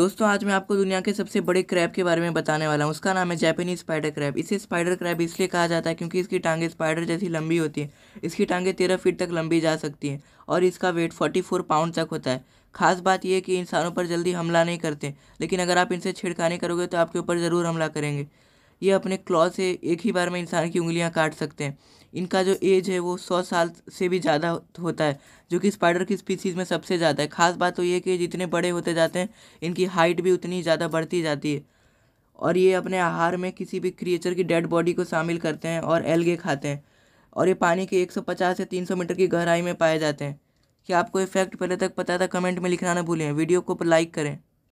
दोस्तों आज मैं आपको दुनिया के सबसे बड़े क्रैब के बारे में बताने वाला हूँ उसका नाम है जैपनीज स्पाइडर क्रैब इसे स्पाइडर क्रैब इसलिए कहा जाता है क्योंकि इसकी टांगें स्पाइडर जैसी लंबी होती हैं इसकी टांगें तेरह फीट तक लंबी जा सकती हैं और इसका वेट फोर्टी फोर पाउंड तक होता है खास बात यह कि इंसानों पर जल्दी हमला नहीं करते लेकिन अगर आप इनसे छिड़कानी करोगे तो आपके ऊपर ज़रूर हमला करेंगे ये अपने क्लॉ से एक ही बार में इंसान की उंगलियां काट सकते हैं इनका जो एज है वो सौ साल से भी ज़्यादा होता है जो कि स्पाइडर की स्पीसीज़ में सबसे ज़्यादा है खास बात तो ये कि जितने बड़े होते जाते हैं इनकी हाइट भी उतनी ज़्यादा बढ़ती जाती है और ये अपने आहार में किसी भी क्रिएचर की डेड बॉडी को शामिल करते हैं और एल्गे खाते हैं और ये पानी के 150 से 300 मीटर की गहराई में पाए जाते हैं क्या आपको इफेक्ट पहले तक पता था कमेंट में लिखना ना भूलें वीडियो को लाइक करें